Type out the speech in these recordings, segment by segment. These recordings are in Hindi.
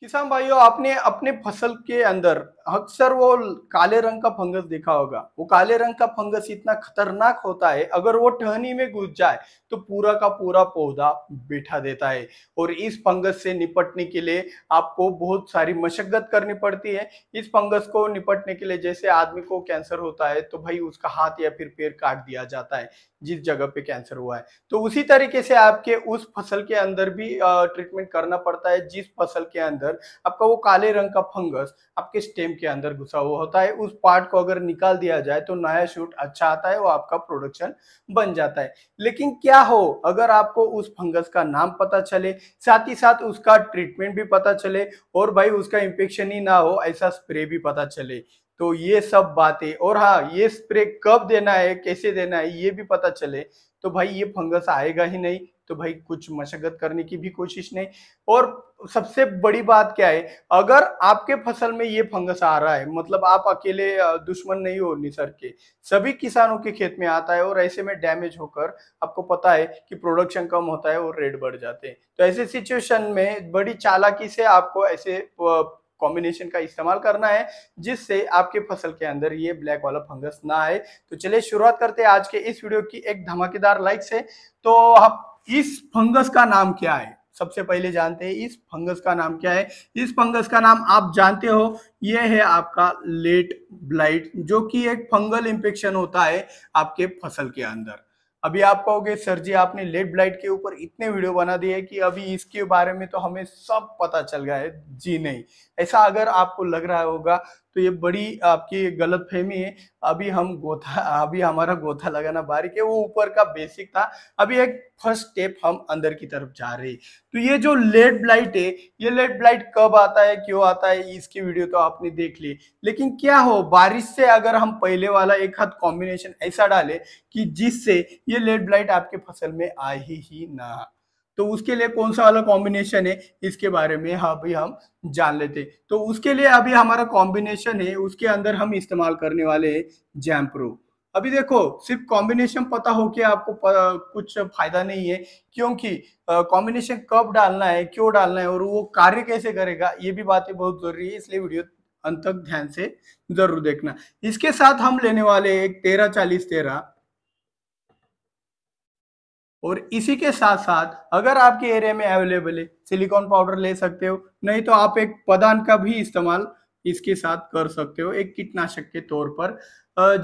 किसान भाइयों आपने अपने फसल के अंदर अक्सर वो काले रंग का फंगस देखा होगा वो काले रंग का फंगस इतना खतरनाक होता है अगर वो टहनी में घुस जाए तो पूरा का पूरा पौधा बैठा देता है और इस फंगस से निपटने के लिए आपको बहुत सारी मशक्कत करनी पड़ती है इस फंगस को निपटने के लिए जैसे आदमी को कैंसर होता है तो भाई उसका हाथ या फिर पैर काट दिया जाता है जिस जगह पे कैंसर हुआ है तो उसी तरीके से आपके उस फसल के अंदर भी ट्रीटमेंट करना पड़ता है जिस फसल के अंदर अंदर आपका वो काले रंग का फंगस आपके स्टेम के अंदर घुसा हुआ होता है उस पार्ट को अगर निकाल दिया जाए तो नया शूट अच्छा आता है वो आपका प्रोडक्शन बन जाता है लेकिन क्या हो अगर आपको उस फंगस का नाम पता चले साथ ही साथ उसका ट्रीटमेंट भी पता चले और भाई उसका इंफेक्शन ही ना हो ऐसा स्प्रे भी पता चले तो ये सब बातें और हाँ ये स्प्रे कब देना है कैसे देना है ये भी पता चले तो भाई ये फंगस आएगा ही नहीं तो भाई कुछ मशक्कत करने की भी कोशिश नहीं और सबसे बड़ी बात क्या है अगर आपके फसल में ये फंगस आ रहा है मतलब आप अकेले दुश्मन नहीं हो निसर के सभी किसानों के खेत में आता है और ऐसे में डैमेज होकर आपको पता है कि प्रोडक्शन कम होता है और रेट बढ़ जाते हैं तो ऐसे सिचुएशन में बड़ी चालाकी से आपको ऐसे कॉम्बिनेशन का इस्तेमाल करना है जिससे आपके फसल के अंदर ये ब्लैक वाला फंगस ना आए तो चलिए शुरुआत करते हैं आज के इस वीडियो की एक धमाकेदार लाइक से तो आप इस फंगस का नाम क्या है सबसे पहले जानते हैं इस फंगस का नाम क्या है इस फंगस का नाम आप जानते हो यह है आपका लेट ब्लाइट जो कि एक फंगल इंफेक्शन होता है आपके फसल के अंदर अभी आप कहोगे सर जी आपने लेड ब्लाइट के ऊपर इतने वीडियो बना दिए कि अभी इसके बारे में तो हमें सब पता चल गया है जी नहीं ऐसा अगर आपको लग रहा होगा तो ये बड़ी आपकी गलत फहमी है अभी हम गोथा अभी हमारा गोथा लगाना बारीक है वो ऊपर का बेसिक था अभी एक फर्स्ट स्टेप हम अंदर की तरफ जा रहे हैं तो ये जो लेड ब्लाइट है ये लेड ब्लाइट कब आता है क्यों आता है इसकी वीडियो तो आपने देख ली लेकिन क्या हो बारिश से अगर हम पहले वाला एक हाथ कॉम्बिनेशन ऐसा डाले कि जिससे ये लेड ब्लाइट आपके फसल में आए ही, ही ना तो उसके लिए कौन सा वाला कॉम्बिनेशन है इसके बारे में अभी हाँ हम जान लेते तो उसके लिए अभी हमारा कॉम्बिनेशन है उसके अंदर हम इस्तेमाल करने वाले हैं जैम प्रो अभी देखो सिर्फ कॉम्बिनेशन पता हो कि आपको कुछ फायदा नहीं है क्योंकि कॉम्बिनेशन कब डालना है क्यों डालना है और वो कार्य कैसे करेगा ये भी बातें बहुत जरूरी है इसलिए वीडियो अंत तक ध्यान से जरूर देखना इसके साथ हम लेने वाले एक तेरह चालीस तेरह और इसी के साथ साथ अगर आपके एरिया में अवेलेबल है सिलिकॉन पाउडर ले सकते हो नहीं तो आप एक पदान का भी इस्तेमाल इसके साथ कर सकते हो एक कीटनाशक के तौर पर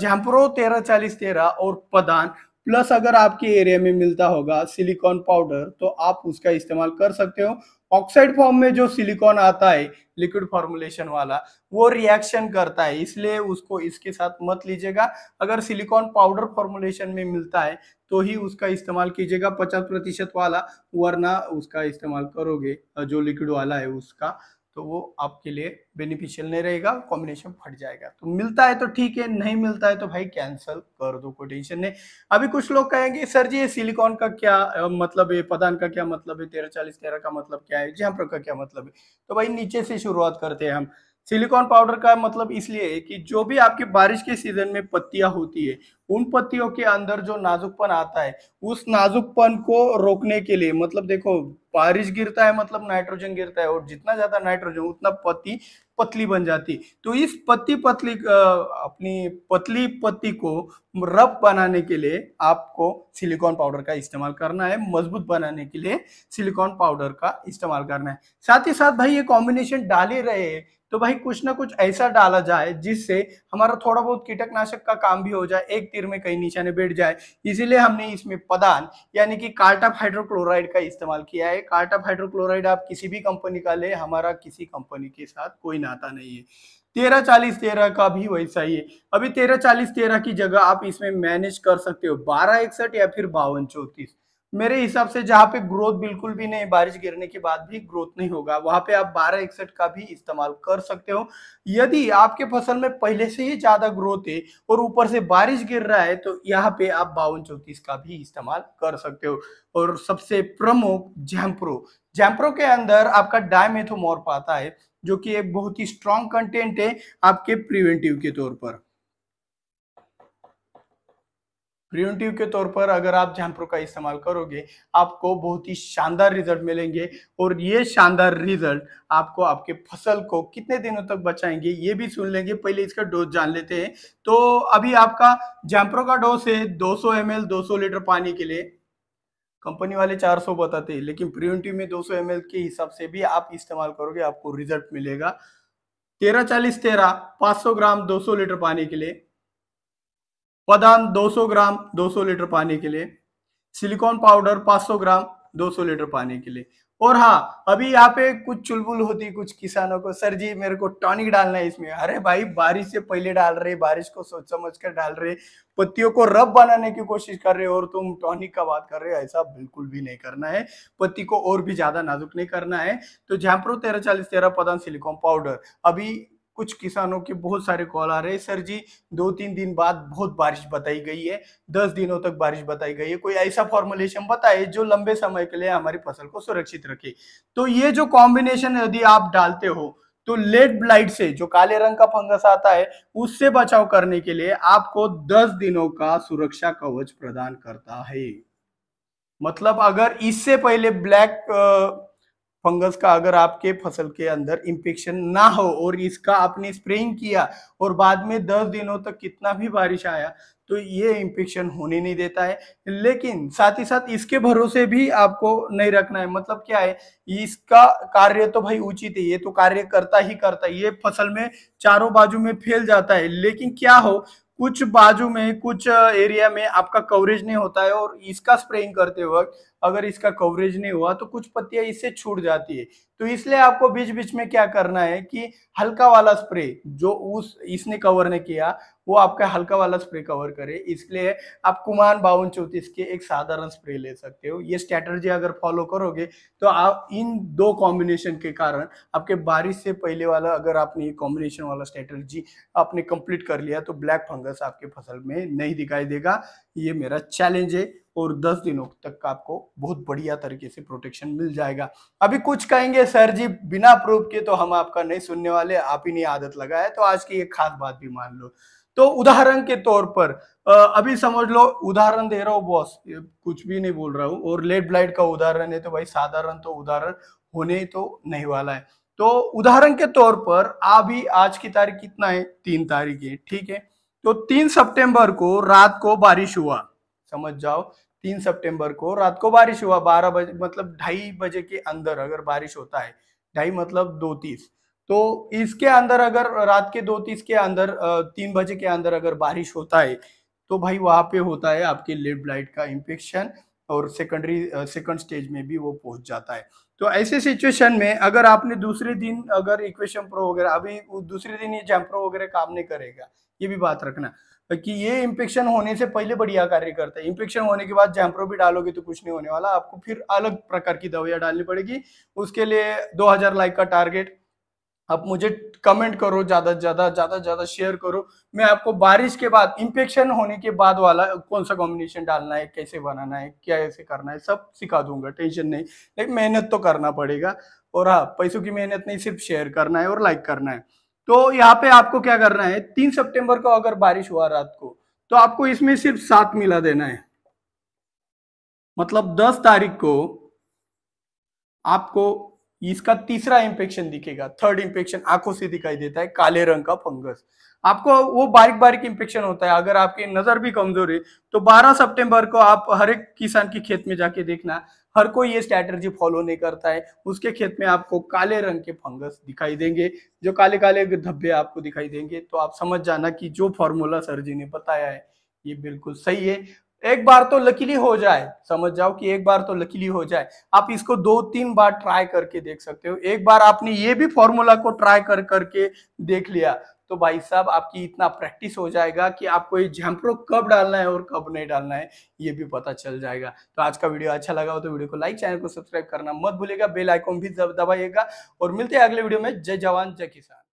जैम्प्रो तेरह चालीस तेरह और पदान प्लस अगर आपके एरिया में मिलता होगा सिलिकॉन पाउडर तो आप उसका इस्तेमाल कर सकते हो ऑक्साइड फॉर्म में जो सिलिकॉन आता है लिक्विड फॉर्मुलेशन वाला वो रिएक्शन करता है इसलिए उसको इसके साथ मत लीजिएगा अगर सिलिकॉन पाउडर फॉर्मुलेशन में मिलता है तो ही उसका इस्तेमाल कीजिएगा पचास प्रतिशत वाला वरना उसका इस्तेमाल करोगे जो लिक्विड वाला है उसका तो वो आपके लिए बेनिफिशियल नहीं रहेगा कॉम्बिनेशन फट जाएगा तो मिलता है तो ठीक है नहीं मिलता है तो भाई कैंसिल कर दो कोई टेंशन नहीं अभी कुछ लोग कहेंगे सर जी ये सिलिकॉन का क्या मतलब है पदान का क्या मतलब है तेरह चालीस तेरह का मतलब क्या है जयप्रक हाँ, का क्या मतलब है तो भाई नीचे से शुरुआत करते हैं हम सिलिकॉन पाउडर का मतलब इसलिए है कि जो भी आपकी बारिश के सीजन में पत्तियां होती है उन पत्तियों के अंदर जो नाजुकपन आता है उस नाजुकपन को रोकने के लिए मतलब देखो बारिश गिरता है मतलब नाइट्रोजन गिरता है और जितना ज्यादा नाइट्रोजन उतना पत्ती पतली बन जाती तो इस पत्ती पतली अपनी पतली पत्ती को रब बनाने के लिए आपको सिलिकॉन पाउडर का इस्तेमाल करना है मजबूत बनाने के लिए सिलिकॉन पाउडर का इस्तेमाल करना है साथ ही साथ भाई ये कॉम्बिनेशन डाले रहे तो भाई कुछ ना कुछ ऐसा डाला जाए जिससे हमारा थोड़ा बहुत कीटकनाशक का काम भी हो जाए एक तीर में कई निशाने बैठ जाए इसीलिए हमने इसमें पदान यानी कि कार्टाप हाइड्रोक्लोराइड का इस्तेमाल किया है कार्टअप हाइड्रोक्लोराइड आप किसी भी कंपनी का ले हमारा किसी कंपनी के साथ कोई नाता नहीं है तेरह चालीस तेरह का भी वैसा ही है अभी तेरह चालीस तेरह की जगह आप इसमें मैनेज कर सकते हो बारह इकसठ या फिर बावन चौतीस मेरे हिसाब से जहाँ पे ग्रोथ बिल्कुल भी नहीं बारिश गिरने के बाद भी ग्रोथ नहीं होगा वहां पे आप बारह इकसठ का भी इस्तेमाल कर सकते हो यदि आपके फसल में पहले से ही ज्यादा ग्रोथ है और ऊपर से बारिश गिर रहा है तो यहाँ पे आप बावन चौतीस का भी इस्तेमाल कर सकते हो और सबसे प्रमुख जैम्प्रो जैम्प्रो के अंदर आपका डायमेथोमोर्फ आता है जो कि एक बहुत ही स्ट्रॉन्ग कंटेंट है आपके प्रिवेंटिव के तौर पर प्रिवेंटिव के तौर पर अगर आप जानपुर का इस्तेमाल करोगे आपको बहुत ही शानदार रिजल्ट मिलेंगे और ये शानदार रिजल्ट आपको आपके फसल को कितने दिनों तक बचाएंगे ये भी सुन लेंगे पहले इसका डोज जान लेते हैं तो अभी आपका जानप्रो का डोज है 200 सौ एम 200 लीटर पानी के लिए कंपनी वाले 400 बताते हैं लेकिन प्रिवेंटिव में 200 सौ के हिसाब से भी आप इस्तेमाल करोगे आपको रिजल्ट मिलेगा तेरह चालीस तेरह पांच ग्राम 200 लीटर पानी के लिए पदान 200 ग्राम 200 लीटर पानी के लिए सिलिकॉन पाउडर 500 ग्राम 200 लीटर पानी के लिए और हाँ अभी यहाँ पे कुछ चुलबुल होती कुछ किसानों को सर जी मेरे को टॉनिक डालना है इसमें अरे भाई बारिश से पहले डाल रहे बारिश को सोच समझ कर डाल रहे पत्तियों को रब बनाने की कोशिश कर रहे हो और तुम टॉनिक का बात कर रहे हो ऐसा बिल्कुल भी नहीं करना है पत्ती को और भी ज्यादा नाजुक नहीं करना है तो जैम्प्रो तेरह चालीस तेरह पदान सिलिकॉन पाउडर अभी कुछ किसानों के बहुत सारे कॉल आ रहे हैं सर जी दो तीन दिन बाद बहुत बारिश बताई गई है दस दिनों तक बारिश बताई गई है कोई ऐसा फॉर्मुलेशन बताए जो लंबे समय के लिए हमारी फसल को सुरक्षित रखे तो ये जो कॉम्बिनेशन यदि आप डालते हो तो लेट ब्लाइट से जो काले रंग का फंगस आता है उससे बचाव करने के लिए आपको दस दिनों का सुरक्षा कवच प्रदान करता है मतलब अगर इससे पहले ब्लैक आ, फंगस का अगर आपके फसल के अंदर इंफेक्शन ना हो और इसका आपने स्प्रेइंग किया और बाद में दस दिनों तक कितना भी बारिश आया तो ये इंफेक्शन होने नहीं देता है लेकिन साथ ही साथ इसके भरोसे भी आपको नहीं रखना है मतलब क्या है इसका कार्य तो भाई उचित है ये तो कार्य करता ही करता है ये फसल में चारों बाजू में फैल जाता है लेकिन क्या हो कुछ बाजू में कुछ एरिया में आपका कवरेज नहीं होता है और इसका स्प्रेइंग करते वक्त अगर इसका कवरेज नहीं हुआ तो कुछ पत्तियां इससे छूट जाती है तो इसलिए आपको बीच बीच में क्या करना है कि हल्का वाला स्प्रे जो उस इसने कवर नहीं किया वो आपका हल्का वाला स्प्रे कवर करे इसलिए आप कुमान बावन चौतीस के एक साधारण स्प्रे ले सकते हो ये स्ट्रैटर्जी अगर फॉलो करोगे तो आप इन दो कॉम्बिनेशन के कारण आपके बारिश से पहले वाला अगर आपने ये कॉम्बिनेशन वाला स्ट्रैटर्जी आपने कंप्लीट कर लिया तो ब्लैक फंगस आपके फसल में नहीं दिखाई देगा ये मेरा चैलेंज है और 10 दिनों तक का आपको बहुत बढ़िया तरीके से प्रोटेक्शन मिल जाएगा अभी कुछ कहेंगे सर जी बिना प्रूफ के तो हम आपका नहीं सुनने वाले आप ही नहीं आदत लगाया तो आज की एक खास बात भी मान लो तो उदाहरण के तौर पर अभी समझ लो उदाहरण दे रहा हूँ बॉस कुछ भी नहीं बोल रहा हूँ और लेट ब्लाइट का उदाहरण है तो भाई साधारण तो उदाहरण होने तो नहीं वाला है तो उदाहरण के तौर पर अभी आज की तारीख कितना है तीन तारीख है ठीक है तो तीन सितंबर को रात को बारिश हुआ समझ जाओ तीन सितंबर को रात को बारिश हुआ बारह बजे मतलब ढाई बजे के अंदर अगर बारिश होता है ढाई मतलब दो तीस तो इसके अंदर अगर रात के दो तीस के अंदर तीन बजे के अंदर अगर बारिश होता है तो भाई वहां पे होता है आपके लेड ब्लाइट का इंफेक्शन और सेकेंडरी सेकंड स्टेज में भी वो पहुंच जाता है तो ऐसे सिचुएशन में अगर आपने दूसरे दिन अगर इक्वेशन प्रो वगैरह अभी दूसरे दिन ये जैम्प्रो वगैरह काम नहीं करेगा ये भी बात रखना तो कि ये इंफेक्शन होने से पहले बढ़िया कार्य करता है इंफेक्शन होने के बाद जैम्प्रो भी डालोगे तो कुछ नहीं होने वाला आपको फिर अलग प्रकार की दवाइयाँ डालनी पड़ेगी उसके लिए दो लाइक का टारगेट आप मुझे कमेंट करो ज्यादा से ज्यादा ज्यादा से ज्यादा शेयर करो मैं आपको बारिश के बाद इंफेक्शन होने के बाद वाला कौन सा कॉम्बिनेशन डालना है कैसे बनाना है क्या ऐसे करना है सब सिखा दूंगा टेंशन नहीं लेकिन मेहनत तो करना पड़ेगा और हाँ पैसों की मेहनत नहीं सिर्फ शेयर करना है और लाइक करना है तो यहाँ पे आपको क्या करना है तीन सेप्टेम्बर को अगर बारिश हुआ रात को तो आपको इसमें सिर्फ सात मिला देना है मतलब दस तारीख को आपको इसका तीसरा इंफेक्शन दिखेगा थर्ड इंफेक्शन आंखों से दिखाई देता है काले रंग का फंगस आपको वो बारीक बारीक इंफेक्शन होता है अगर आपकी नजर भी कमजोर है तो 12 सितंबर को आप हर एक किसान के खेत में जाके देखना हर कोई ये स्ट्रैटर्जी फॉलो नहीं करता है उसके खेत में आपको काले रंग के फंगस दिखाई देंगे जो काले काले धब्बे आपको दिखाई देंगे तो आप समझ जाना कि जो फॉर्मूला सर जी ने बताया है ये बिल्कुल सही है एक बार तो लकीली हो जाए समझ जाओ कि एक बार तो लकीली हो जाए आप इसको दो तीन बार ट्राई करके देख सकते हो एक बार आपने ये भी फॉर्मूला को ट्राई कर करके देख लिया तो भाई साहब आपकी इतना प्रैक्टिस हो जाएगा कि आपको ये झम्प्रो कब डालना है और कब नहीं डालना है ये भी पता चल जाएगा तो आज का वीडियो अच्छा लगा हो तो वीडियो को लाइक चैनल को सब्सक्राइब करना मत भूलेगा बेल आइकॉन भी दबाइएगा और मिलते हैं अगले वीडियो में जय जवान जय किसान